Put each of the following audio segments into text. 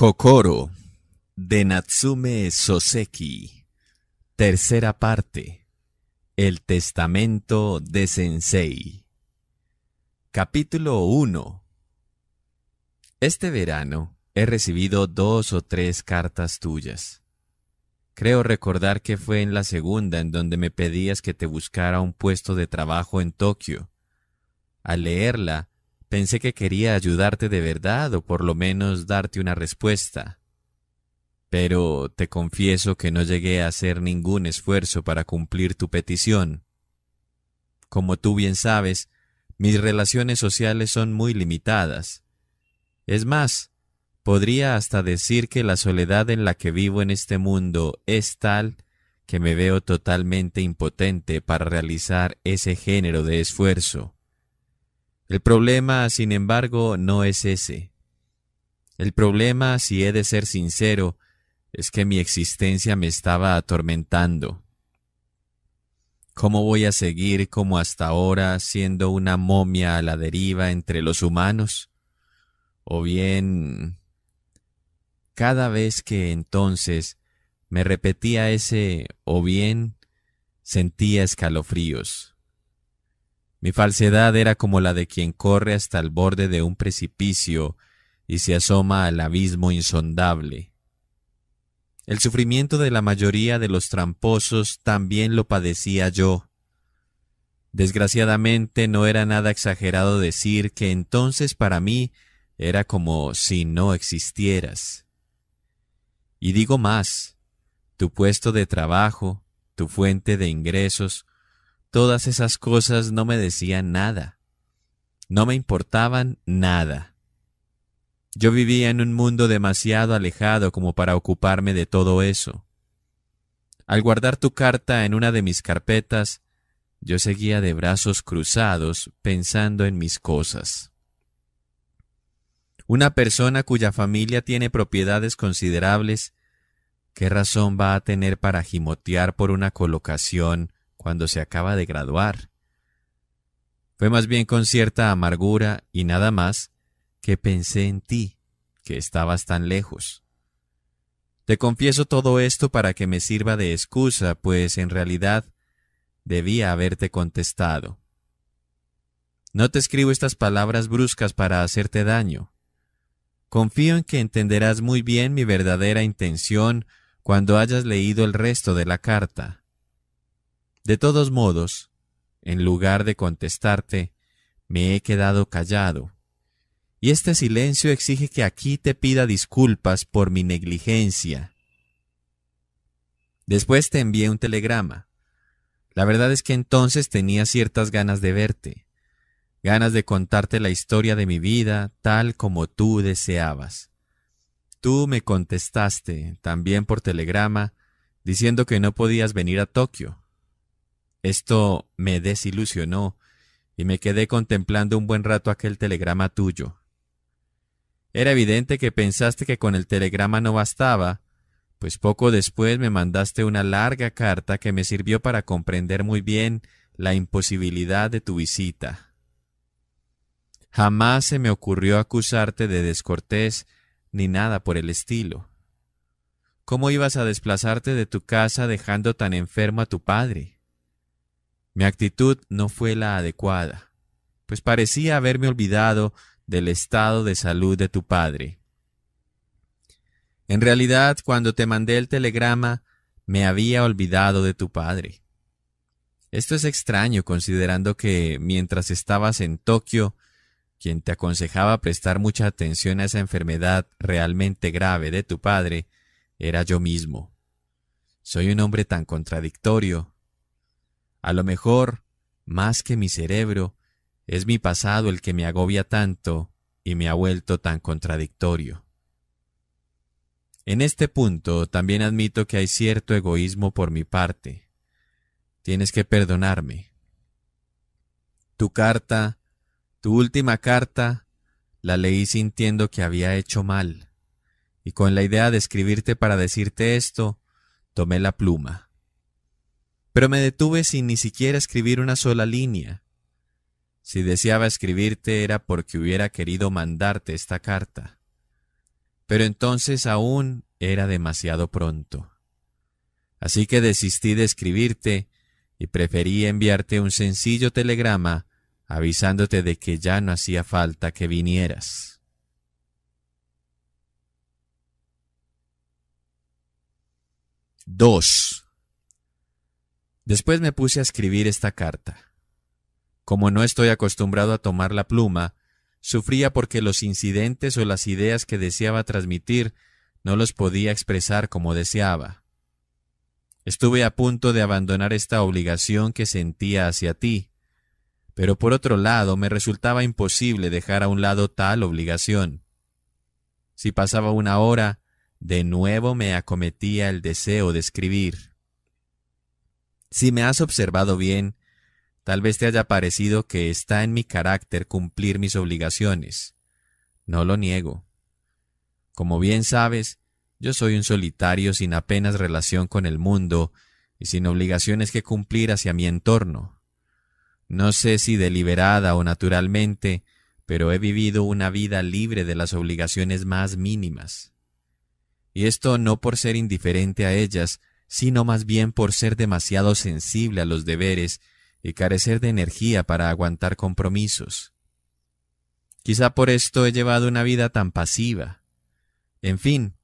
Kokoro de Natsume Soseki. Tercera parte. El testamento de Sensei. Capítulo 1. Este verano he recibido dos o tres cartas tuyas. Creo recordar que fue en la segunda en donde me pedías que te buscara un puesto de trabajo en Tokio. Al leerla, Pensé que quería ayudarte de verdad o por lo menos darte una respuesta. Pero te confieso que no llegué a hacer ningún esfuerzo para cumplir tu petición. Como tú bien sabes, mis relaciones sociales son muy limitadas. Es más, podría hasta decir que la soledad en la que vivo en este mundo es tal que me veo totalmente impotente para realizar ese género de esfuerzo. El problema, sin embargo, no es ese. El problema, si he de ser sincero, es que mi existencia me estaba atormentando. ¿Cómo voy a seguir como hasta ahora siendo una momia a la deriva entre los humanos? O bien... Cada vez que entonces me repetía ese o bien, sentía escalofríos. Mi falsedad era como la de quien corre hasta el borde de un precipicio y se asoma al abismo insondable. El sufrimiento de la mayoría de los tramposos también lo padecía yo. Desgraciadamente no era nada exagerado decir que entonces para mí era como si no existieras. Y digo más, tu puesto de trabajo, tu fuente de ingresos, todas esas cosas no me decían nada, no me importaban nada. Yo vivía en un mundo demasiado alejado como para ocuparme de todo eso. Al guardar tu carta en una de mis carpetas, yo seguía de brazos cruzados pensando en mis cosas. Una persona cuya familia tiene propiedades considerables, ¿qué razón va a tener para gimotear por una colocación cuando se acaba de graduar. Fue más bien con cierta amargura y nada más que pensé en ti, que estabas tan lejos. Te confieso todo esto para que me sirva de excusa, pues en realidad debía haberte contestado. No te escribo estas palabras bruscas para hacerte daño. Confío en que entenderás muy bien mi verdadera intención cuando hayas leído el resto de la carta. De todos modos, en lugar de contestarte, me he quedado callado. Y este silencio exige que aquí te pida disculpas por mi negligencia. Después te envié un telegrama. La verdad es que entonces tenía ciertas ganas de verte, ganas de contarte la historia de mi vida tal como tú deseabas. Tú me contestaste, también por telegrama, diciendo que no podías venir a Tokio, esto me desilusionó y me quedé contemplando un buen rato aquel telegrama tuyo. Era evidente que pensaste que con el telegrama no bastaba, pues poco después me mandaste una larga carta que me sirvió para comprender muy bien la imposibilidad de tu visita. Jamás se me ocurrió acusarte de descortés ni nada por el estilo. ¿Cómo ibas a desplazarte de tu casa dejando tan enfermo a tu padre? Mi actitud no fue la adecuada, pues parecía haberme olvidado del estado de salud de tu padre. En realidad, cuando te mandé el telegrama, me había olvidado de tu padre. Esto es extraño considerando que mientras estabas en Tokio, quien te aconsejaba prestar mucha atención a esa enfermedad realmente grave de tu padre, era yo mismo. Soy un hombre tan contradictorio a lo mejor, más que mi cerebro, es mi pasado el que me agobia tanto y me ha vuelto tan contradictorio. En este punto también admito que hay cierto egoísmo por mi parte. Tienes que perdonarme. Tu carta, tu última carta, la leí sintiendo que había hecho mal, y con la idea de escribirte para decirte esto, tomé la pluma pero me detuve sin ni siquiera escribir una sola línea. Si deseaba escribirte era porque hubiera querido mandarte esta carta. Pero entonces aún era demasiado pronto. Así que desistí de escribirte y preferí enviarte un sencillo telegrama avisándote de que ya no hacía falta que vinieras. 2. Después me puse a escribir esta carta. Como no estoy acostumbrado a tomar la pluma, sufría porque los incidentes o las ideas que deseaba transmitir no los podía expresar como deseaba. Estuve a punto de abandonar esta obligación que sentía hacia ti, pero por otro lado me resultaba imposible dejar a un lado tal obligación. Si pasaba una hora, de nuevo me acometía el deseo de escribir. Si me has observado bien, tal vez te haya parecido que está en mi carácter cumplir mis obligaciones. No lo niego. Como bien sabes, yo soy un solitario sin apenas relación con el mundo y sin obligaciones que cumplir hacia mi entorno. No sé si deliberada o naturalmente, pero he vivido una vida libre de las obligaciones más mínimas. Y esto no por ser indiferente a ellas, sino más bien por ser demasiado sensible a los deberes y carecer de energía para aguantar compromisos. Quizá por esto he llevado una vida tan pasiva. En fin,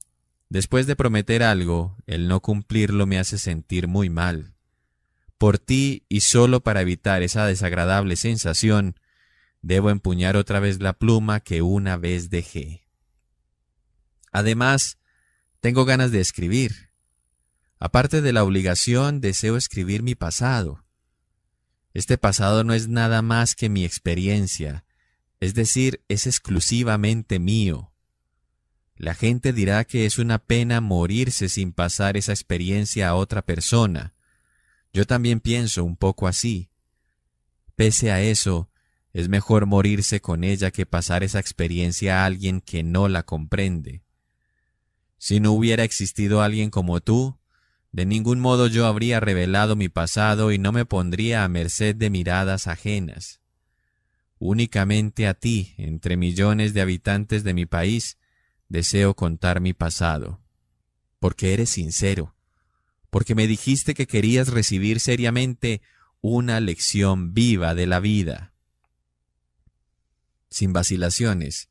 después de prometer algo, el no cumplirlo me hace sentir muy mal. Por ti y solo para evitar esa desagradable sensación, debo empuñar otra vez la pluma que una vez dejé. Además, tengo ganas de escribir. Aparte de la obligación, deseo escribir mi pasado. Este pasado no es nada más que mi experiencia, es decir, es exclusivamente mío. La gente dirá que es una pena morirse sin pasar esa experiencia a otra persona. Yo también pienso un poco así. Pese a eso, es mejor morirse con ella que pasar esa experiencia a alguien que no la comprende. Si no hubiera existido alguien como tú, de ningún modo yo habría revelado mi pasado y no me pondría a merced de miradas ajenas. Únicamente a ti, entre millones de habitantes de mi país, deseo contar mi pasado. Porque eres sincero, porque me dijiste que querías recibir seriamente una lección viva de la vida. Sin vacilaciones,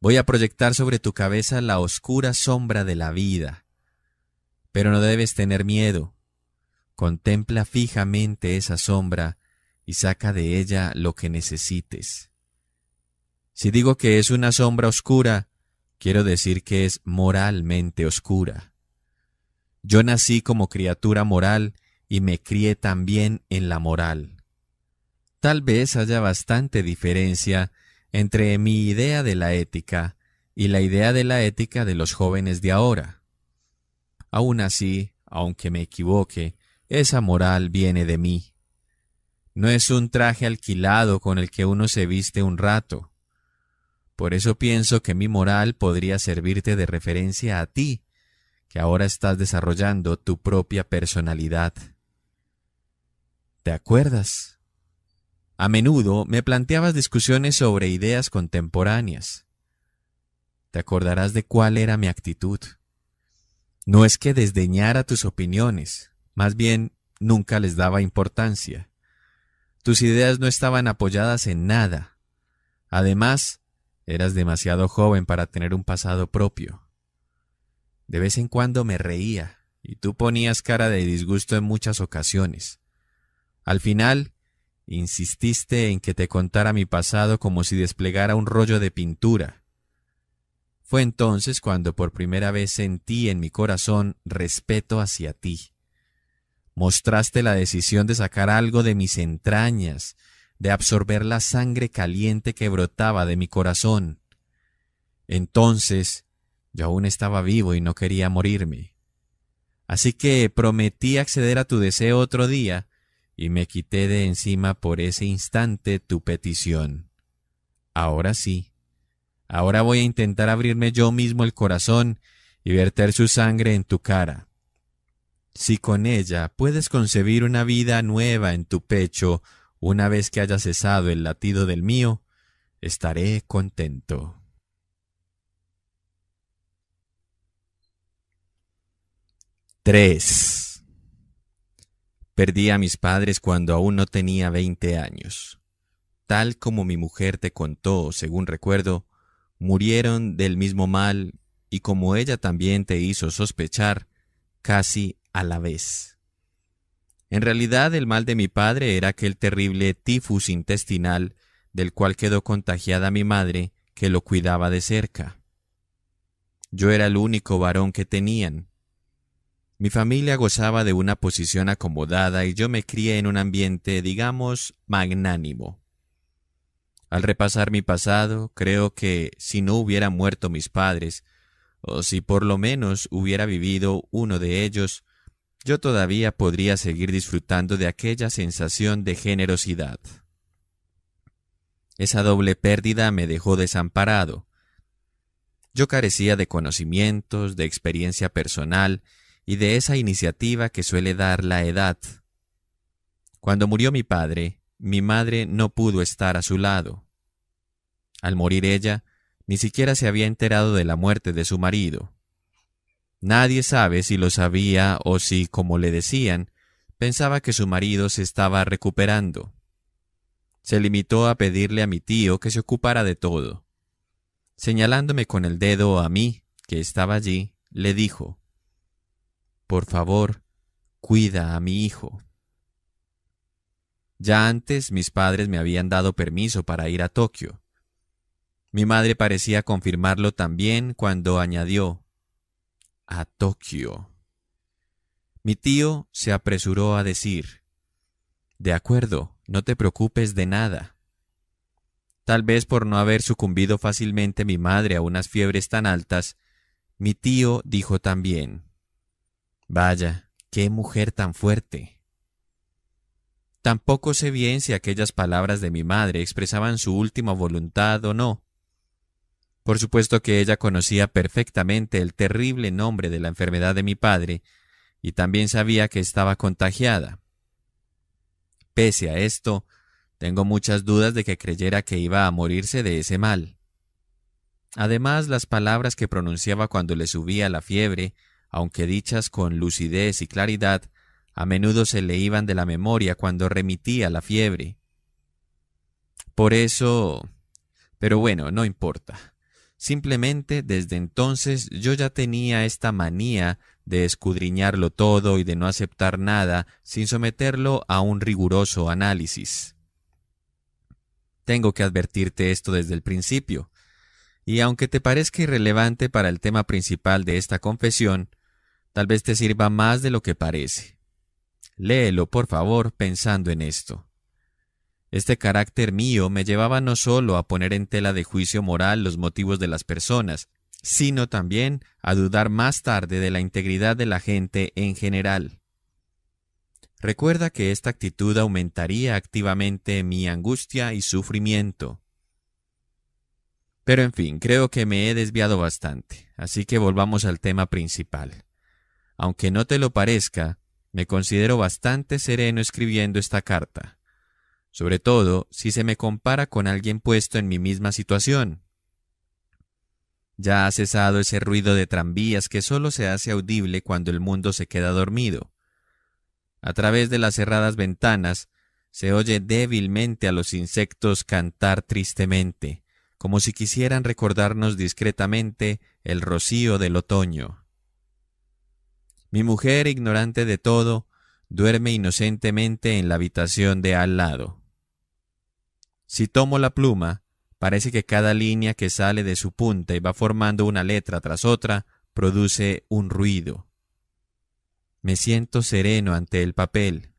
voy a proyectar sobre tu cabeza la oscura sombra de la vida, pero no debes tener miedo. Contempla fijamente esa sombra y saca de ella lo que necesites. Si digo que es una sombra oscura, quiero decir que es moralmente oscura. Yo nací como criatura moral y me crié también en la moral. Tal vez haya bastante diferencia entre mi idea de la ética y la idea de la ética de los jóvenes de ahora. Aún así, aunque me equivoque, esa moral viene de mí. No es un traje alquilado con el que uno se viste un rato. Por eso pienso que mi moral podría servirte de referencia a ti, que ahora estás desarrollando tu propia personalidad. ¿Te acuerdas? A menudo me planteabas discusiones sobre ideas contemporáneas. Te acordarás de cuál era mi actitud. No es que desdeñara tus opiniones, más bien nunca les daba importancia. Tus ideas no estaban apoyadas en nada. Además, eras demasiado joven para tener un pasado propio. De vez en cuando me reía, y tú ponías cara de disgusto en muchas ocasiones. Al final, insististe en que te contara mi pasado como si desplegara un rollo de pintura, fue entonces cuando por primera vez sentí en mi corazón respeto hacia ti. Mostraste la decisión de sacar algo de mis entrañas, de absorber la sangre caliente que brotaba de mi corazón. Entonces, yo aún estaba vivo y no quería morirme. Así que prometí acceder a tu deseo otro día y me quité de encima por ese instante tu petición. Ahora sí, Ahora voy a intentar abrirme yo mismo el corazón y verter su sangre en tu cara. Si con ella puedes concebir una vida nueva en tu pecho, una vez que haya cesado el latido del mío, estaré contento. 3. Perdí a mis padres cuando aún no tenía veinte años. Tal como mi mujer te contó, según recuerdo, murieron del mismo mal y como ella también te hizo sospechar, casi a la vez. En realidad el mal de mi padre era aquel terrible tifus intestinal del cual quedó contagiada mi madre, que lo cuidaba de cerca. Yo era el único varón que tenían. Mi familia gozaba de una posición acomodada y yo me crié en un ambiente, digamos, magnánimo. Al repasar mi pasado, creo que si no hubiera muerto mis padres, o si por lo menos hubiera vivido uno de ellos, yo todavía podría seguir disfrutando de aquella sensación de generosidad. Esa doble pérdida me dejó desamparado. Yo carecía de conocimientos, de experiencia personal y de esa iniciativa que suele dar la edad. Cuando murió mi padre, mi madre no pudo estar a su lado. Al morir ella, ni siquiera se había enterado de la muerte de su marido. Nadie sabe si lo sabía o si, como le decían, pensaba que su marido se estaba recuperando. Se limitó a pedirle a mi tío que se ocupara de todo. Señalándome con el dedo a mí, que estaba allí, le dijo Por favor, cuida a mi hijo. Ya antes mis padres me habían dado permiso para ir a Tokio. Mi madre parecía confirmarlo también cuando añadió a Tokio. Mi tío se apresuró a decir De acuerdo, no te preocupes de nada. Tal vez por no haber sucumbido fácilmente mi madre a unas fiebres tan altas, mi tío dijo también Vaya, qué mujer tan fuerte. Tampoco sé bien si aquellas palabras de mi madre expresaban su última voluntad o no. Por supuesto que ella conocía perfectamente el terrible nombre de la enfermedad de mi padre, y también sabía que estaba contagiada. Pese a esto, tengo muchas dudas de que creyera que iba a morirse de ese mal. Además, las palabras que pronunciaba cuando le subía la fiebre, aunque dichas con lucidez y claridad, a menudo se le iban de la memoria cuando remitía la fiebre. Por eso... Pero bueno, no importa. Simplemente desde entonces yo ya tenía esta manía de escudriñarlo todo y de no aceptar nada sin someterlo a un riguroso análisis. Tengo que advertirte esto desde el principio. Y aunque te parezca irrelevante para el tema principal de esta confesión, tal vez te sirva más de lo que parece. Léelo, por favor, pensando en esto. Este carácter mío me llevaba no solo a poner en tela de juicio moral los motivos de las personas, sino también a dudar más tarde de la integridad de la gente en general. Recuerda que esta actitud aumentaría activamente mi angustia y sufrimiento. Pero en fin, creo que me he desviado bastante, así que volvamos al tema principal. Aunque no te lo parezca, me considero bastante sereno escribiendo esta carta, sobre todo si se me compara con alguien puesto en mi misma situación. Ya ha cesado ese ruido de tranvías que solo se hace audible cuando el mundo se queda dormido. A través de las cerradas ventanas se oye débilmente a los insectos cantar tristemente, como si quisieran recordarnos discretamente el rocío del otoño. Mi mujer, ignorante de todo, duerme inocentemente en la habitación de al lado. Si tomo la pluma, parece que cada línea que sale de su punta y va formando una letra tras otra produce un ruido. Me siento sereno ante el papel.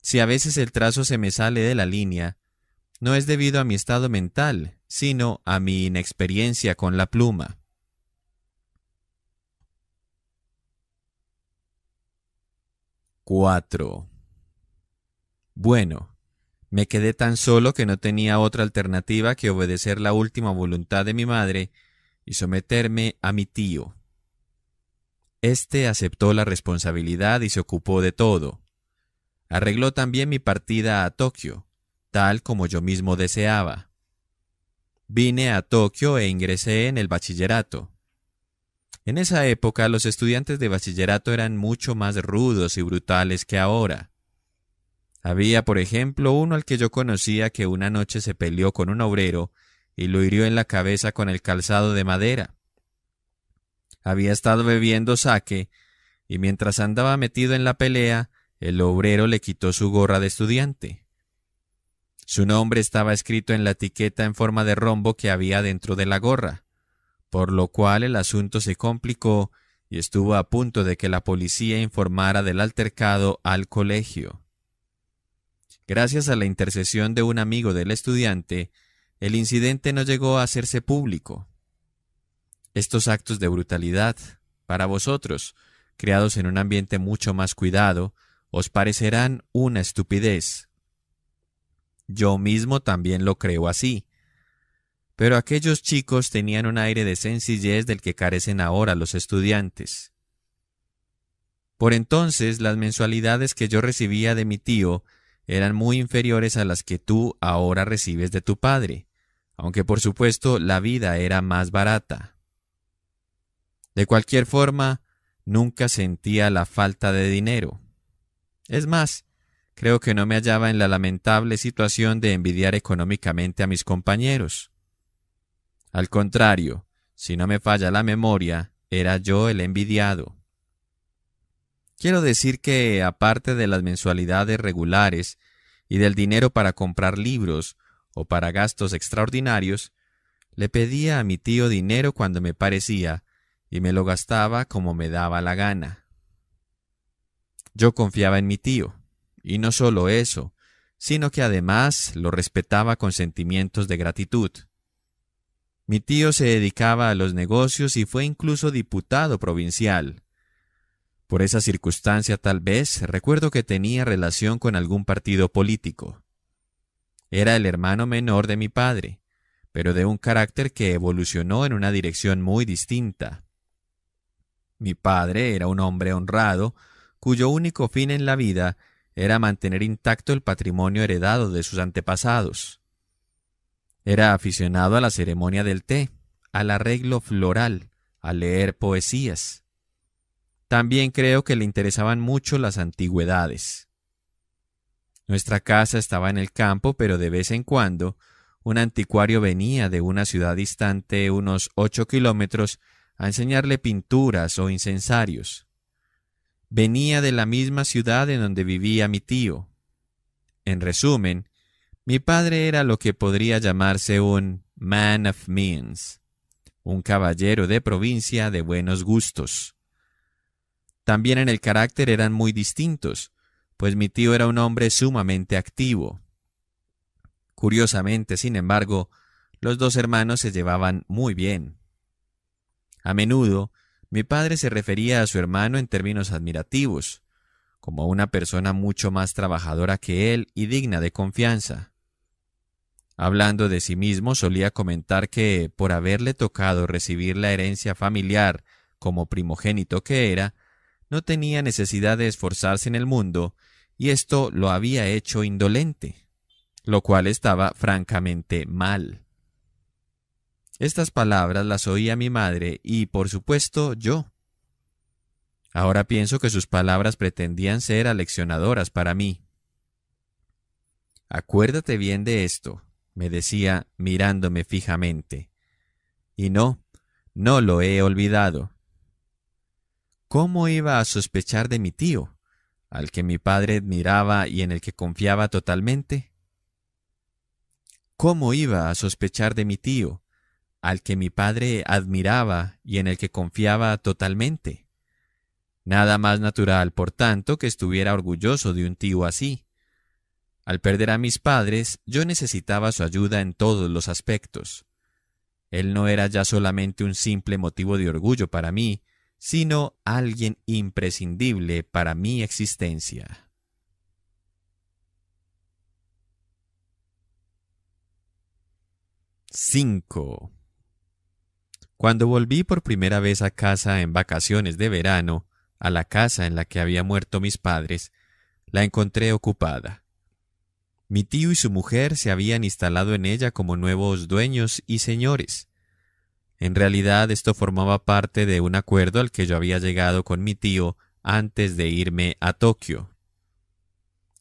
Si a veces el trazo se me sale de la línea, no es debido a mi estado mental, sino a mi inexperiencia con la pluma. 4. Bueno, me quedé tan solo que no tenía otra alternativa que obedecer la última voluntad de mi madre y someterme a mi tío. Este aceptó la responsabilidad y se ocupó de todo. Arregló también mi partida a Tokio, tal como yo mismo deseaba. Vine a Tokio e ingresé en el bachillerato. En esa época los estudiantes de bachillerato eran mucho más rudos y brutales que ahora. Había, por ejemplo, uno al que yo conocía que una noche se peleó con un obrero y lo hirió en la cabeza con el calzado de madera. Había estado bebiendo saque y mientras andaba metido en la pelea, el obrero le quitó su gorra de estudiante. Su nombre estaba escrito en la etiqueta en forma de rombo que había dentro de la gorra por lo cual el asunto se complicó y estuvo a punto de que la policía informara del altercado al colegio. Gracias a la intercesión de un amigo del estudiante, el incidente no llegó a hacerse público. Estos actos de brutalidad, para vosotros, creados en un ambiente mucho más cuidado, os parecerán una estupidez. Yo mismo también lo creo así, pero aquellos chicos tenían un aire de sencillez del que carecen ahora los estudiantes. Por entonces las mensualidades que yo recibía de mi tío eran muy inferiores a las que tú ahora recibes de tu padre, aunque por supuesto la vida era más barata. De cualquier forma, nunca sentía la falta de dinero. Es más, creo que no me hallaba en la lamentable situación de envidiar económicamente a mis compañeros. Al contrario, si no me falla la memoria, era yo el envidiado. Quiero decir que, aparte de las mensualidades regulares y del dinero para comprar libros o para gastos extraordinarios, le pedía a mi tío dinero cuando me parecía y me lo gastaba como me daba la gana. Yo confiaba en mi tío, y no solo eso, sino que además lo respetaba con sentimientos de gratitud. Mi tío se dedicaba a los negocios y fue incluso diputado provincial. Por esa circunstancia tal vez recuerdo que tenía relación con algún partido político. Era el hermano menor de mi padre, pero de un carácter que evolucionó en una dirección muy distinta. Mi padre era un hombre honrado, cuyo único fin en la vida era mantener intacto el patrimonio heredado de sus antepasados. Era aficionado a la ceremonia del té, al arreglo floral, a leer poesías. También creo que le interesaban mucho las antigüedades. Nuestra casa estaba en el campo, pero de vez en cuando un anticuario venía de una ciudad distante unos ocho kilómetros a enseñarle pinturas o incensarios. Venía de la misma ciudad en donde vivía mi tío. En resumen, mi padre era lo que podría llamarse un man of means, un caballero de provincia de buenos gustos. También en el carácter eran muy distintos, pues mi tío era un hombre sumamente activo. Curiosamente, sin embargo, los dos hermanos se llevaban muy bien. A menudo, mi padre se refería a su hermano en términos admirativos, como una persona mucho más trabajadora que él y digna de confianza. Hablando de sí mismo, solía comentar que, por haberle tocado recibir la herencia familiar como primogénito que era, no tenía necesidad de esforzarse en el mundo, y esto lo había hecho indolente, lo cual estaba francamente mal. Estas palabras las oía mi madre y, por supuesto, yo. Ahora pienso que sus palabras pretendían ser aleccionadoras para mí. Acuérdate bien de esto, me decía mirándome fijamente. Y no, no lo he olvidado. ¿Cómo iba a sospechar de mi tío, al que mi padre admiraba y en el que confiaba totalmente? ¿Cómo iba a sospechar de mi tío, al que mi padre admiraba y en el que confiaba totalmente? Nada más natural, por tanto, que estuviera orgulloso de un tío así. Al perder a mis padres, yo necesitaba su ayuda en todos los aspectos. Él no era ya solamente un simple motivo de orgullo para mí, sino alguien imprescindible para mi existencia. 5. Cuando volví por primera vez a casa en vacaciones de verano, a la casa en la que había muerto mis padres, la encontré ocupada. Mi tío y su mujer se habían instalado en ella como nuevos dueños y señores. En realidad esto formaba parte de un acuerdo al que yo había llegado con mi tío antes de irme a Tokio.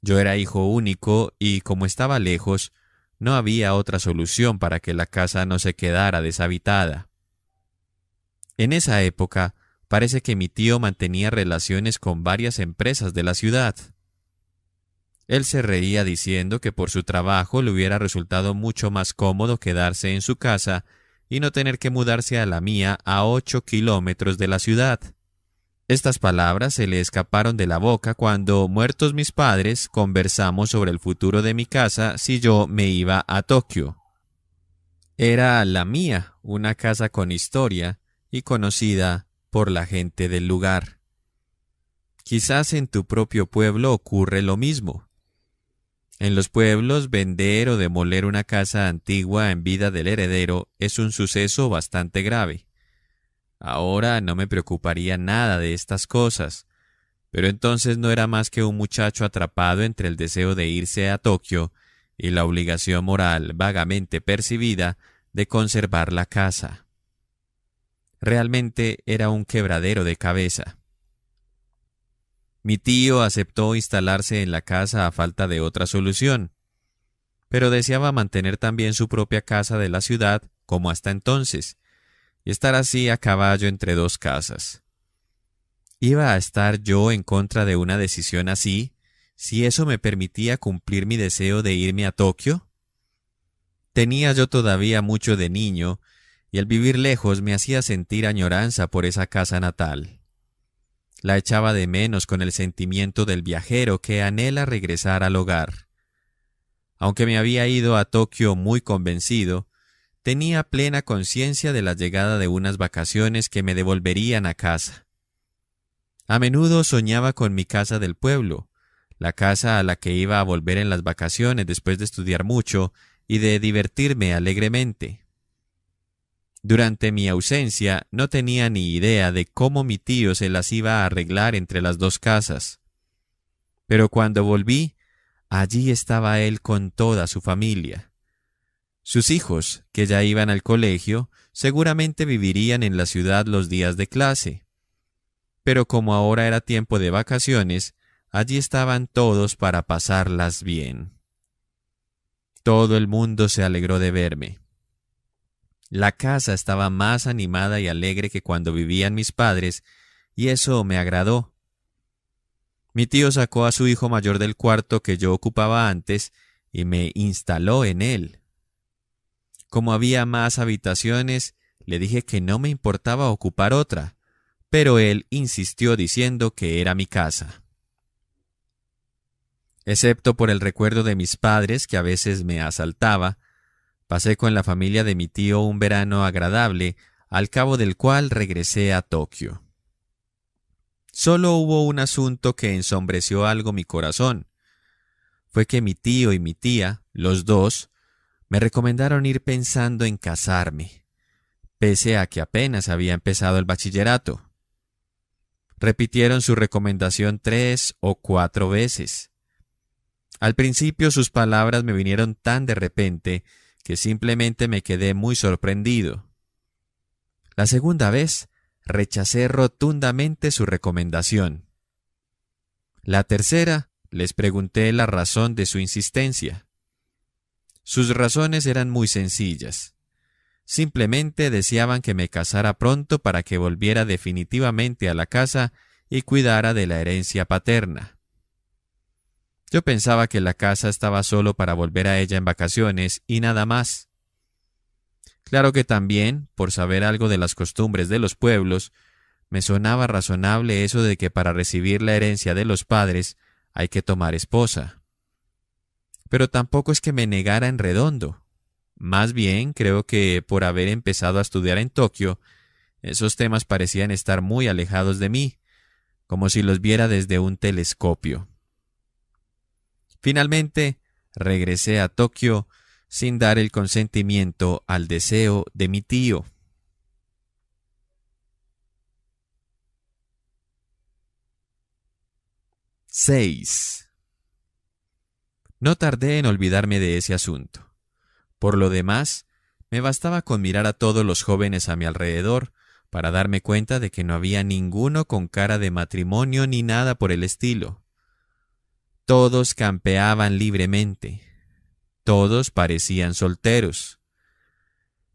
Yo era hijo único y como estaba lejos, no había otra solución para que la casa no se quedara deshabitada. En esa época, parece que mi tío mantenía relaciones con varias empresas de la ciudad. Él se reía diciendo que por su trabajo le hubiera resultado mucho más cómodo quedarse en su casa y no tener que mudarse a la mía a ocho kilómetros de la ciudad. Estas palabras se le escaparon de la boca cuando, muertos mis padres, conversamos sobre el futuro de mi casa si yo me iba a Tokio. Era la mía, una casa con historia y conocida por la gente del lugar. Quizás en tu propio pueblo ocurre lo mismo. En los pueblos, vender o demoler una casa antigua en vida del heredero es un suceso bastante grave. Ahora no me preocuparía nada de estas cosas, pero entonces no era más que un muchacho atrapado entre el deseo de irse a Tokio y la obligación moral vagamente percibida de conservar la casa. Realmente era un quebradero de cabeza. Mi tío aceptó instalarse en la casa a falta de otra solución, pero deseaba mantener también su propia casa de la ciudad, como hasta entonces, y estar así a caballo entre dos casas. ¿Iba a estar yo en contra de una decisión así, si eso me permitía cumplir mi deseo de irme a Tokio? Tenía yo todavía mucho de niño, y el vivir lejos me hacía sentir añoranza por esa casa natal. La echaba de menos con el sentimiento del viajero que anhela regresar al hogar. Aunque me había ido a Tokio muy convencido, tenía plena conciencia de la llegada de unas vacaciones que me devolverían a casa. A menudo soñaba con mi casa del pueblo, la casa a la que iba a volver en las vacaciones después de estudiar mucho y de divertirme alegremente. Durante mi ausencia no tenía ni idea de cómo mi tío se las iba a arreglar entre las dos casas. Pero cuando volví, allí estaba él con toda su familia. Sus hijos, que ya iban al colegio, seguramente vivirían en la ciudad los días de clase. Pero como ahora era tiempo de vacaciones, allí estaban todos para pasarlas bien. Todo el mundo se alegró de verme. La casa estaba más animada y alegre que cuando vivían mis padres, y eso me agradó. Mi tío sacó a su hijo mayor del cuarto que yo ocupaba antes y me instaló en él. Como había más habitaciones, le dije que no me importaba ocupar otra, pero él insistió diciendo que era mi casa. Excepto por el recuerdo de mis padres que a veces me asaltaba, Pasé con la familia de mi tío un verano agradable, al cabo del cual regresé a Tokio. Solo hubo un asunto que ensombreció algo mi corazón. Fue que mi tío y mi tía, los dos, me recomendaron ir pensando en casarme, pese a que apenas había empezado el bachillerato. Repitieron su recomendación tres o cuatro veces. Al principio sus palabras me vinieron tan de repente que simplemente me quedé muy sorprendido. La segunda vez, rechacé rotundamente su recomendación. La tercera, les pregunté la razón de su insistencia. Sus razones eran muy sencillas. Simplemente deseaban que me casara pronto para que volviera definitivamente a la casa y cuidara de la herencia paterna. Yo pensaba que la casa estaba solo para volver a ella en vacaciones y nada más. Claro que también, por saber algo de las costumbres de los pueblos, me sonaba razonable eso de que para recibir la herencia de los padres hay que tomar esposa. Pero tampoco es que me negara en redondo. Más bien, creo que por haber empezado a estudiar en Tokio, esos temas parecían estar muy alejados de mí, como si los viera desde un telescopio. Finalmente, regresé a Tokio sin dar el consentimiento al deseo de mi tío. 6. No tardé en olvidarme de ese asunto. Por lo demás, me bastaba con mirar a todos los jóvenes a mi alrededor para darme cuenta de que no había ninguno con cara de matrimonio ni nada por el estilo. Todos campeaban libremente. Todos parecían solteros.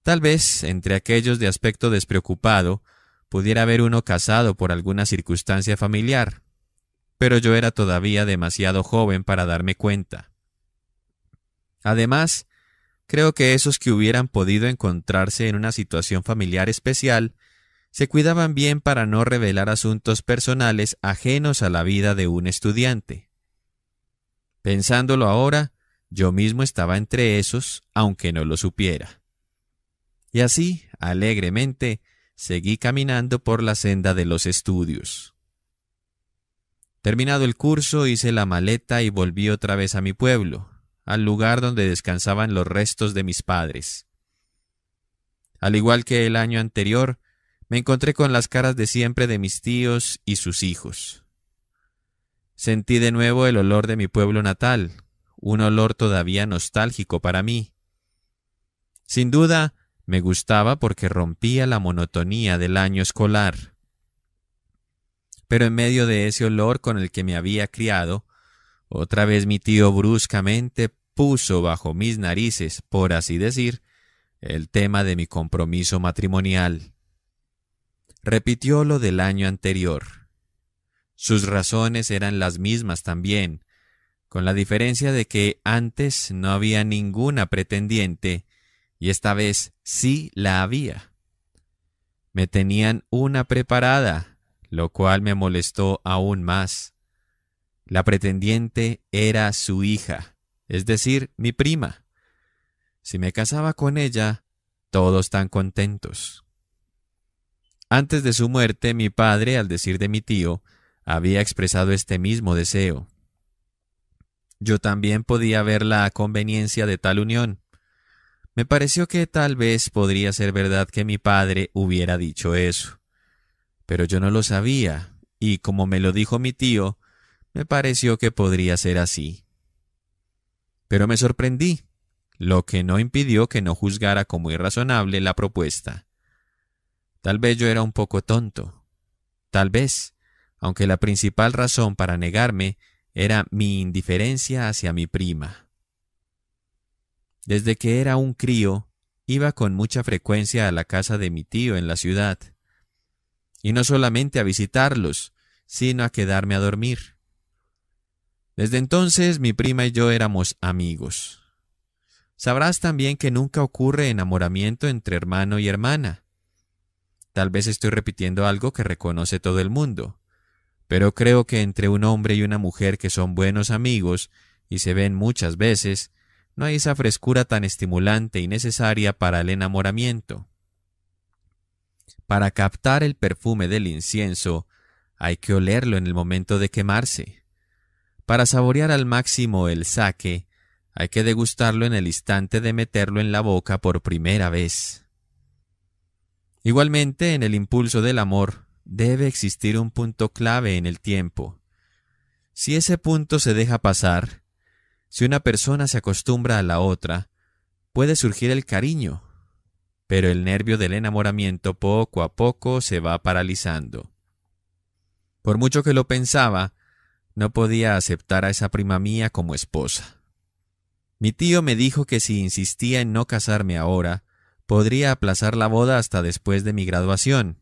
Tal vez entre aquellos de aspecto despreocupado pudiera haber uno casado por alguna circunstancia familiar, pero yo era todavía demasiado joven para darme cuenta. Además, creo que esos que hubieran podido encontrarse en una situación familiar especial se cuidaban bien para no revelar asuntos personales ajenos a la vida de un estudiante. Pensándolo ahora, yo mismo estaba entre esos, aunque no lo supiera. Y así, alegremente, seguí caminando por la senda de los estudios. Terminado el curso, hice la maleta y volví otra vez a mi pueblo, al lugar donde descansaban los restos de mis padres. Al igual que el año anterior, me encontré con las caras de siempre de mis tíos y sus hijos. Sentí de nuevo el olor de mi pueblo natal, un olor todavía nostálgico para mí. Sin duda, me gustaba porque rompía la monotonía del año escolar. Pero en medio de ese olor con el que me había criado, otra vez mi tío bruscamente puso bajo mis narices, por así decir, el tema de mi compromiso matrimonial. Repitió lo del año anterior. Sus razones eran las mismas también, con la diferencia de que antes no había ninguna pretendiente y esta vez sí la había. Me tenían una preparada, lo cual me molestó aún más. La pretendiente era su hija, es decir, mi prima. Si me casaba con ella, todos tan contentos. Antes de su muerte, mi padre, al decir de mi tío, había expresado este mismo deseo. Yo también podía ver la conveniencia de tal unión. Me pareció que tal vez podría ser verdad que mi padre hubiera dicho eso. Pero yo no lo sabía, y como me lo dijo mi tío, me pareció que podría ser así. Pero me sorprendí, lo que no impidió que no juzgara como irrazonable la propuesta. Tal vez yo era un poco tonto. Tal vez aunque la principal razón para negarme era mi indiferencia hacia mi prima. Desde que era un crío, iba con mucha frecuencia a la casa de mi tío en la ciudad, y no solamente a visitarlos, sino a quedarme a dormir. Desde entonces mi prima y yo éramos amigos. Sabrás también que nunca ocurre enamoramiento entre hermano y hermana. Tal vez estoy repitiendo algo que reconoce todo el mundo, pero creo que entre un hombre y una mujer que son buenos amigos y se ven muchas veces, no hay esa frescura tan estimulante y necesaria para el enamoramiento. Para captar el perfume del incienso, hay que olerlo en el momento de quemarse. Para saborear al máximo el saque, hay que degustarlo en el instante de meterlo en la boca por primera vez. Igualmente, en el impulso del amor, debe existir un punto clave en el tiempo. Si ese punto se deja pasar, si una persona se acostumbra a la otra, puede surgir el cariño, pero el nervio del enamoramiento poco a poco se va paralizando. Por mucho que lo pensaba, no podía aceptar a esa prima mía como esposa. Mi tío me dijo que si insistía en no casarme ahora, podría aplazar la boda hasta después de mi graduación,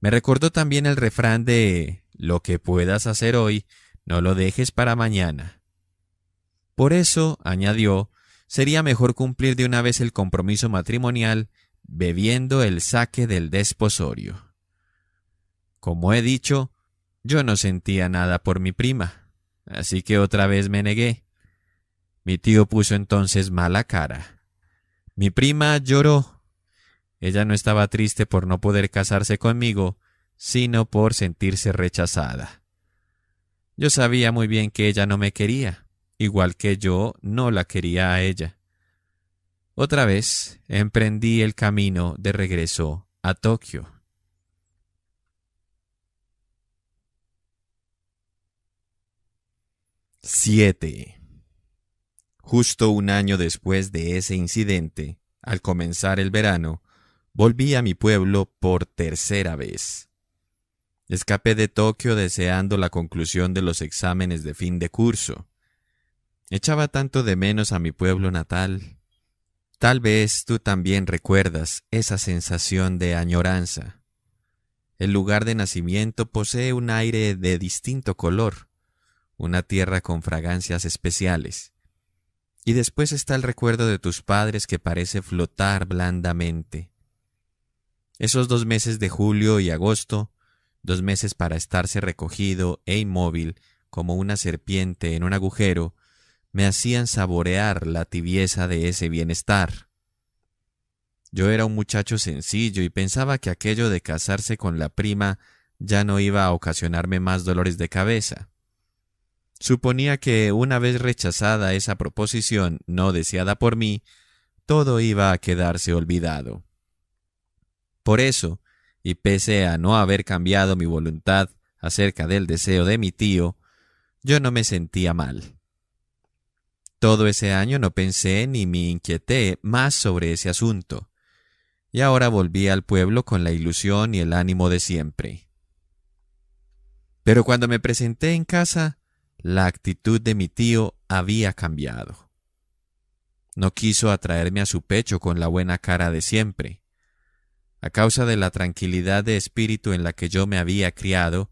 me recordó también el refrán de lo que puedas hacer hoy, no lo dejes para mañana. Por eso, añadió, sería mejor cumplir de una vez el compromiso matrimonial bebiendo el saque del desposorio. Como he dicho, yo no sentía nada por mi prima, así que otra vez me negué. Mi tío puso entonces mala cara. Mi prima lloró ella no estaba triste por no poder casarse conmigo, sino por sentirse rechazada. Yo sabía muy bien que ella no me quería, igual que yo no la quería a ella. Otra vez emprendí el camino de regreso a Tokio. 7. Justo un año después de ese incidente, al comenzar el verano, Volví a mi pueblo por tercera vez. Escapé de Tokio deseando la conclusión de los exámenes de fin de curso. Echaba tanto de menos a mi pueblo natal. Tal vez tú también recuerdas esa sensación de añoranza. El lugar de nacimiento posee un aire de distinto color, una tierra con fragancias especiales. Y después está el recuerdo de tus padres que parece flotar blandamente. Esos dos meses de julio y agosto, dos meses para estarse recogido e inmóvil como una serpiente en un agujero, me hacían saborear la tibieza de ese bienestar. Yo era un muchacho sencillo y pensaba que aquello de casarse con la prima ya no iba a ocasionarme más dolores de cabeza. Suponía que una vez rechazada esa proposición no deseada por mí, todo iba a quedarse olvidado. Por eso, y pese a no haber cambiado mi voluntad acerca del deseo de mi tío, yo no me sentía mal. Todo ese año no pensé ni me inquieté más sobre ese asunto, y ahora volví al pueblo con la ilusión y el ánimo de siempre. Pero cuando me presenté en casa, la actitud de mi tío había cambiado. No quiso atraerme a su pecho con la buena cara de siempre. A causa de la tranquilidad de espíritu en la que yo me había criado,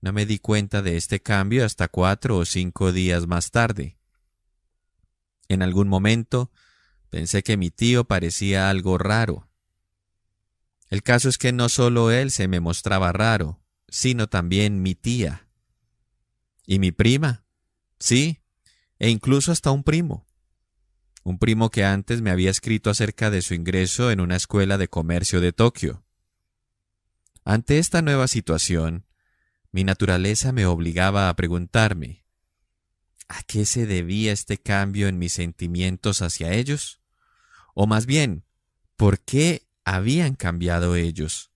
no me di cuenta de este cambio hasta cuatro o cinco días más tarde. En algún momento pensé que mi tío parecía algo raro. El caso es que no solo él se me mostraba raro, sino también mi tía. Y mi prima. Sí, e incluso hasta un primo un primo que antes me había escrito acerca de su ingreso en una escuela de comercio de Tokio. Ante esta nueva situación, mi naturaleza me obligaba a preguntarme ¿a qué se debía este cambio en mis sentimientos hacia ellos? O más bien, ¿por qué habían cambiado ellos?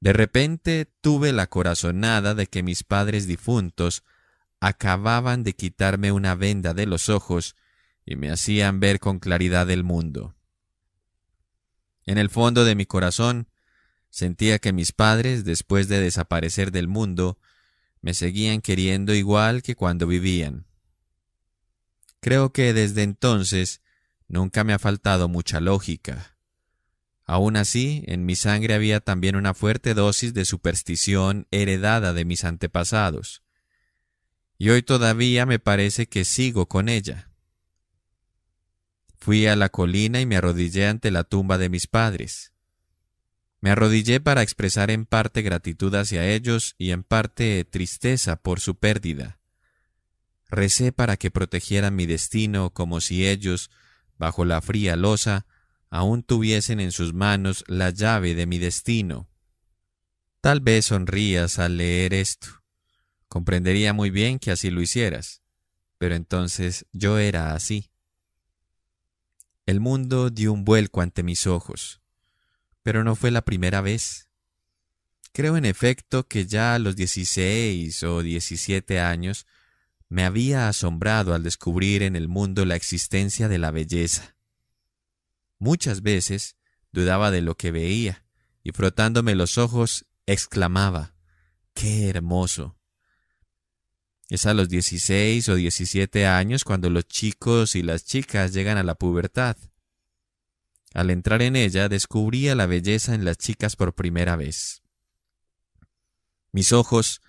De repente tuve la corazonada de que mis padres difuntos acababan de quitarme una venda de los ojos y me hacían ver con claridad el mundo. En el fondo de mi corazón sentía que mis padres, después de desaparecer del mundo, me seguían queriendo igual que cuando vivían. Creo que desde entonces nunca me ha faltado mucha lógica. Aún así, en mi sangre había también una fuerte dosis de superstición heredada de mis antepasados. Y hoy todavía me parece que sigo con ella. Fui a la colina y me arrodillé ante la tumba de mis padres. Me arrodillé para expresar en parte gratitud hacia ellos y en parte tristeza por su pérdida. Recé para que protegieran mi destino como si ellos, bajo la fría losa, aún tuviesen en sus manos la llave de mi destino. Tal vez sonrías al leer esto. Comprendería muy bien que así lo hicieras. Pero entonces yo era así. El mundo dio un vuelco ante mis ojos, pero no fue la primera vez. Creo en efecto que ya a los 16 o 17 años me había asombrado al descubrir en el mundo la existencia de la belleza. Muchas veces dudaba de lo que veía y frotándome los ojos exclamaba, ¡Qué hermoso! Es a los 16 o 17 años cuando los chicos y las chicas llegan a la pubertad. Al entrar en ella descubría la belleza en las chicas por primera vez. Mis ojos,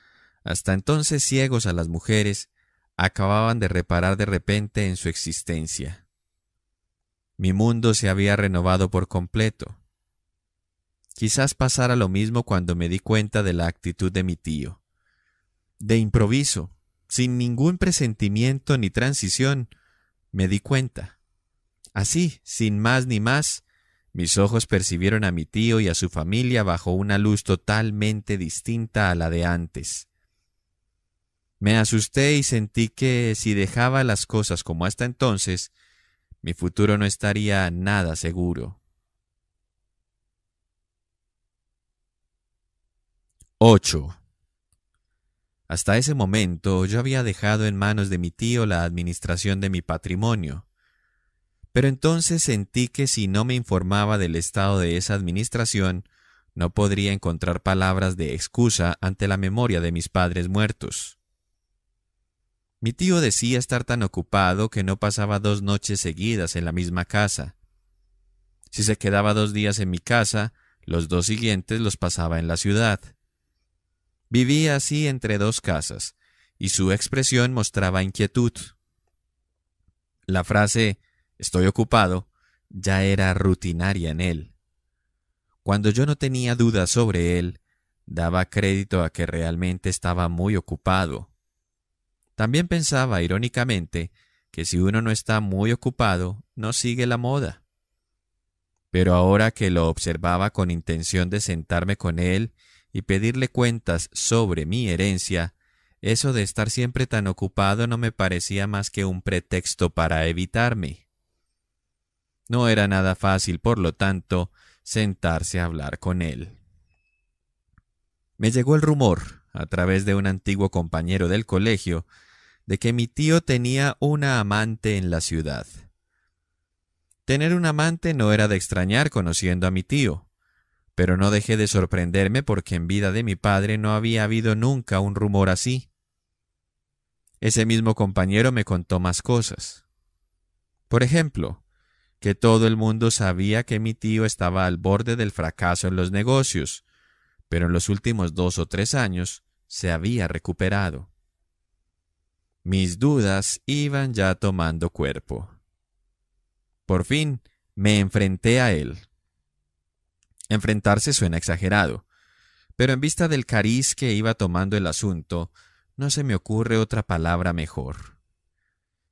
hasta entonces ciegos a las mujeres, acababan de reparar de repente en su existencia. Mi mundo se había renovado por completo. Quizás pasara lo mismo cuando me di cuenta de la actitud de mi tío. De improviso, sin ningún presentimiento ni transición, me di cuenta. Así, sin más ni más, mis ojos percibieron a mi tío y a su familia bajo una luz totalmente distinta a la de antes. Me asusté y sentí que si dejaba las cosas como hasta entonces, mi futuro no estaría nada seguro. 8. Hasta ese momento yo había dejado en manos de mi tío la administración de mi patrimonio. Pero entonces sentí que si no me informaba del estado de esa administración, no podría encontrar palabras de excusa ante la memoria de mis padres muertos. Mi tío decía estar tan ocupado que no pasaba dos noches seguidas en la misma casa. Si se quedaba dos días en mi casa, los dos siguientes los pasaba en la ciudad. Vivía así entre dos casas, y su expresión mostraba inquietud. La frase estoy ocupado ya era rutinaria en él. Cuando yo no tenía dudas sobre él, daba crédito a que realmente estaba muy ocupado. También pensaba irónicamente que si uno no está muy ocupado, no sigue la moda. Pero ahora que lo observaba con intención de sentarme con él y pedirle cuentas sobre mi herencia, eso de estar siempre tan ocupado no me parecía más que un pretexto para evitarme. No era nada fácil, por lo tanto, sentarse a hablar con él. Me llegó el rumor, a través de un antiguo compañero del colegio, de que mi tío tenía una amante en la ciudad. Tener un amante no era de extrañar conociendo a mi tío. Pero no dejé de sorprenderme porque en vida de mi padre no había habido nunca un rumor así. Ese mismo compañero me contó más cosas. Por ejemplo, que todo el mundo sabía que mi tío estaba al borde del fracaso en los negocios, pero en los últimos dos o tres años se había recuperado. Mis dudas iban ya tomando cuerpo. Por fin me enfrenté a él. Enfrentarse suena exagerado, pero en vista del cariz que iba tomando el asunto, no se me ocurre otra palabra mejor.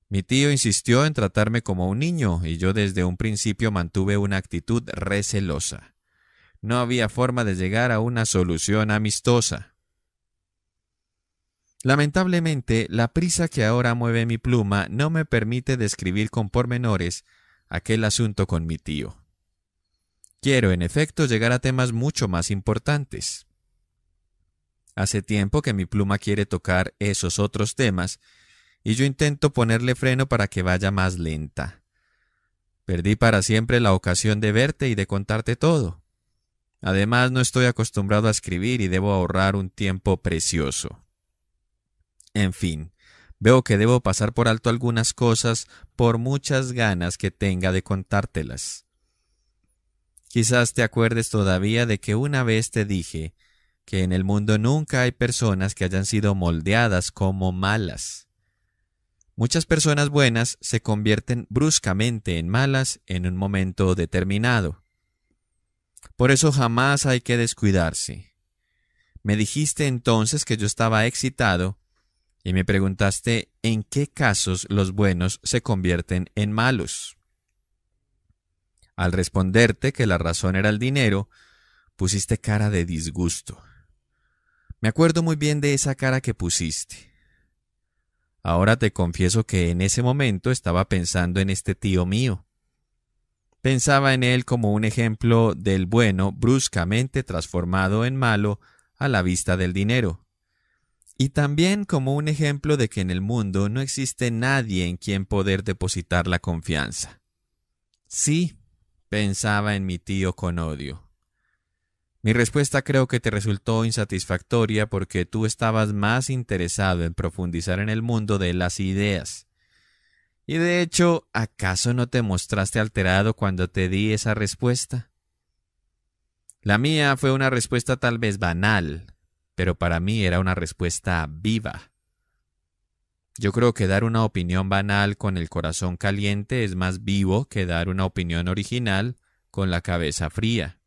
Mi tío insistió en tratarme como un niño y yo desde un principio mantuve una actitud recelosa. No había forma de llegar a una solución amistosa. Lamentablemente, la prisa que ahora mueve mi pluma no me permite describir con pormenores aquel asunto con mi tío. Quiero, en efecto, llegar a temas mucho más importantes. Hace tiempo que mi pluma quiere tocar esos otros temas, y yo intento ponerle freno para que vaya más lenta. Perdí para siempre la ocasión de verte y de contarte todo. Además, no estoy acostumbrado a escribir y debo ahorrar un tiempo precioso. En fin, veo que debo pasar por alto algunas cosas por muchas ganas que tenga de contártelas. Quizás te acuerdes todavía de que una vez te dije que en el mundo nunca hay personas que hayan sido moldeadas como malas. Muchas personas buenas se convierten bruscamente en malas en un momento determinado. Por eso jamás hay que descuidarse. Me dijiste entonces que yo estaba excitado y me preguntaste en qué casos los buenos se convierten en malos. Al responderte que la razón era el dinero, pusiste cara de disgusto. Me acuerdo muy bien de esa cara que pusiste. Ahora te confieso que en ese momento estaba pensando en este tío mío. Pensaba en él como un ejemplo del bueno bruscamente transformado en malo a la vista del dinero. Y también como un ejemplo de que en el mundo no existe nadie en quien poder depositar la confianza. Sí, pensaba en mi tío con odio. Mi respuesta creo que te resultó insatisfactoria porque tú estabas más interesado en profundizar en el mundo de las ideas. Y de hecho, ¿acaso no te mostraste alterado cuando te di esa respuesta? La mía fue una respuesta tal vez banal, pero para mí era una respuesta viva. Yo creo que dar una opinión banal con el corazón caliente es más vivo que dar una opinión original con la cabeza fría.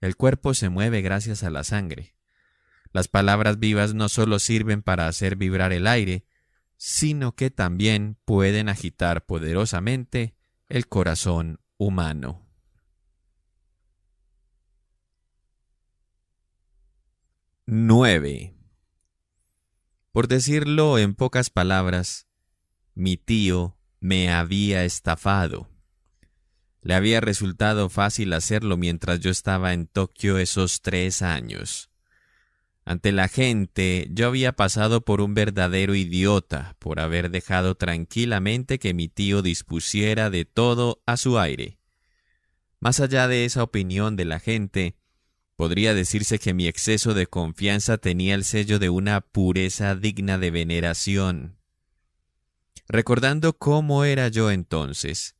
El cuerpo se mueve gracias a la sangre. Las palabras vivas no solo sirven para hacer vibrar el aire, sino que también pueden agitar poderosamente el corazón humano. Nueve. Por decirlo en pocas palabras, mi tío me había estafado. Le había resultado fácil hacerlo mientras yo estaba en Tokio esos tres años. Ante la gente, yo había pasado por un verdadero idiota por haber dejado tranquilamente que mi tío dispusiera de todo a su aire. Más allá de esa opinión de la gente, Podría decirse que mi exceso de confianza tenía el sello de una pureza digna de veneración. Recordando cómo era yo entonces,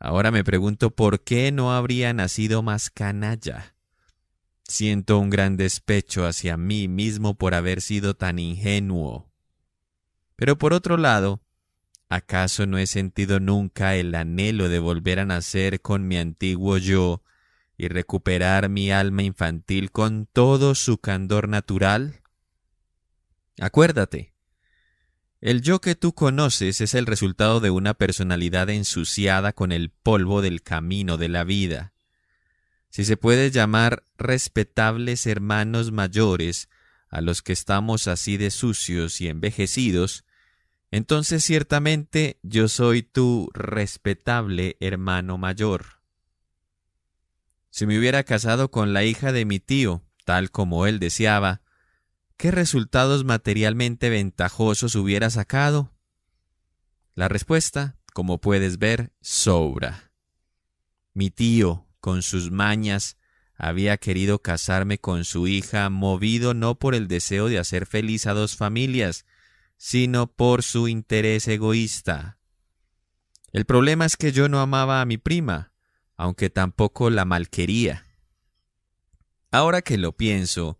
ahora me pregunto por qué no habría nacido más canalla. Siento un gran despecho hacia mí mismo por haber sido tan ingenuo. Pero por otro lado, ¿acaso no he sentido nunca el anhelo de volver a nacer con mi antiguo yo y recuperar mi alma infantil con todo su candor natural? Acuérdate, el yo que tú conoces es el resultado de una personalidad ensuciada con el polvo del camino de la vida. Si se puede llamar respetables hermanos mayores a los que estamos así de sucios y envejecidos, entonces ciertamente yo soy tu respetable hermano mayor. Si me hubiera casado con la hija de mi tío, tal como él deseaba, ¿qué resultados materialmente ventajosos hubiera sacado? La respuesta, como puedes ver, sobra. Mi tío, con sus mañas, había querido casarme con su hija, movido no por el deseo de hacer feliz a dos familias, sino por su interés egoísta. El problema es que yo no amaba a mi prima, aunque tampoco la malquería. Ahora que lo pienso,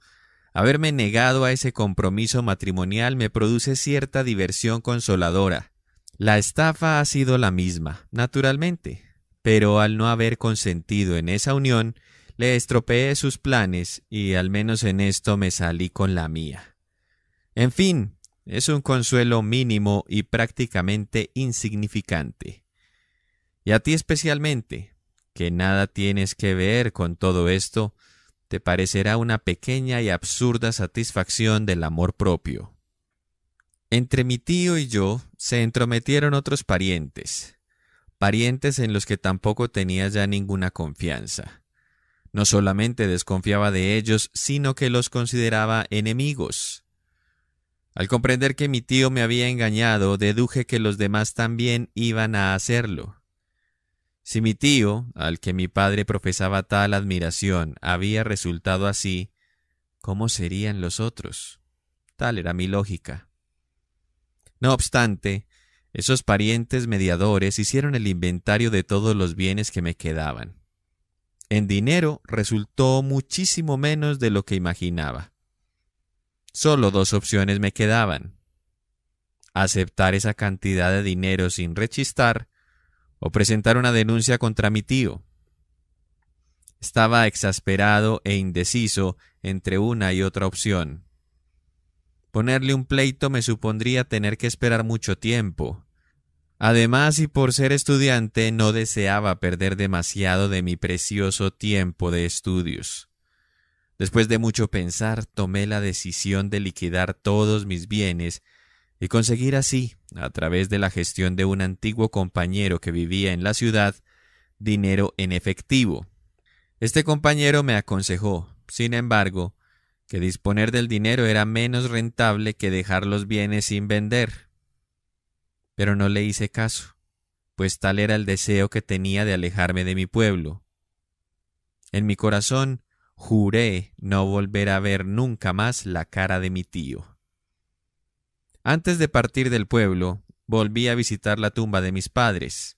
haberme negado a ese compromiso matrimonial me produce cierta diversión consoladora. La estafa ha sido la misma, naturalmente, pero al no haber consentido en esa unión, le estropeé sus planes y al menos en esto me salí con la mía. En fin, es un consuelo mínimo y prácticamente insignificante. Y a ti especialmente, que nada tienes que ver con todo esto, te parecerá una pequeña y absurda satisfacción del amor propio. Entre mi tío y yo se entrometieron otros parientes, parientes en los que tampoco tenía ya ninguna confianza. No solamente desconfiaba de ellos, sino que los consideraba enemigos. Al comprender que mi tío me había engañado, deduje que los demás también iban a hacerlo. Si mi tío, al que mi padre profesaba tal admiración, había resultado así, ¿cómo serían los otros? Tal era mi lógica. No obstante, esos parientes mediadores hicieron el inventario de todos los bienes que me quedaban. En dinero resultó muchísimo menos de lo que imaginaba. Solo dos opciones me quedaban. Aceptar esa cantidad de dinero sin rechistar o presentar una denuncia contra mi tío. Estaba exasperado e indeciso entre una y otra opción. Ponerle un pleito me supondría tener que esperar mucho tiempo. Además, y por ser estudiante, no deseaba perder demasiado de mi precioso tiempo de estudios. Después de mucho pensar, tomé la decisión de liquidar todos mis bienes y conseguir así, a través de la gestión de un antiguo compañero que vivía en la ciudad, dinero en efectivo. Este compañero me aconsejó, sin embargo, que disponer del dinero era menos rentable que dejar los bienes sin vender. Pero no le hice caso, pues tal era el deseo que tenía de alejarme de mi pueblo. En mi corazón juré no volver a ver nunca más la cara de mi tío. Antes de partir del pueblo, volví a visitar la tumba de mis padres.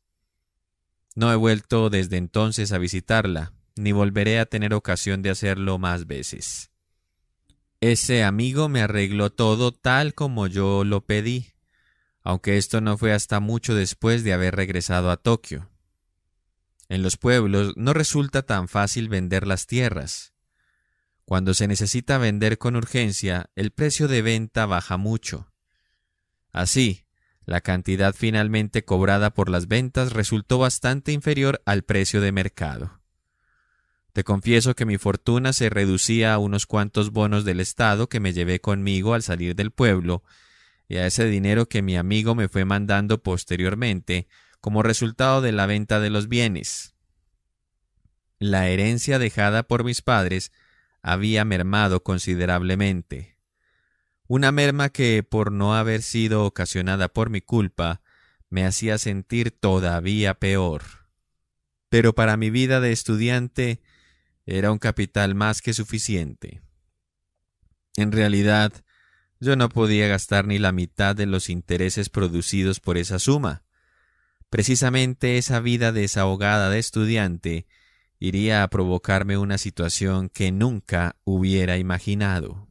No he vuelto desde entonces a visitarla, ni volveré a tener ocasión de hacerlo más veces. Ese amigo me arregló todo tal como yo lo pedí, aunque esto no fue hasta mucho después de haber regresado a Tokio. En los pueblos no resulta tan fácil vender las tierras. Cuando se necesita vender con urgencia, el precio de venta baja mucho. Así, la cantidad finalmente cobrada por las ventas resultó bastante inferior al precio de mercado. Te confieso que mi fortuna se reducía a unos cuantos bonos del Estado que me llevé conmigo al salir del pueblo, y a ese dinero que mi amigo me fue mandando posteriormente como resultado de la venta de los bienes. La herencia dejada por mis padres había mermado considerablemente una merma que, por no haber sido ocasionada por mi culpa, me hacía sentir todavía peor. Pero para mi vida de estudiante era un capital más que suficiente. En realidad, yo no podía gastar ni la mitad de los intereses producidos por esa suma. Precisamente esa vida desahogada de estudiante iría a provocarme una situación que nunca hubiera imaginado.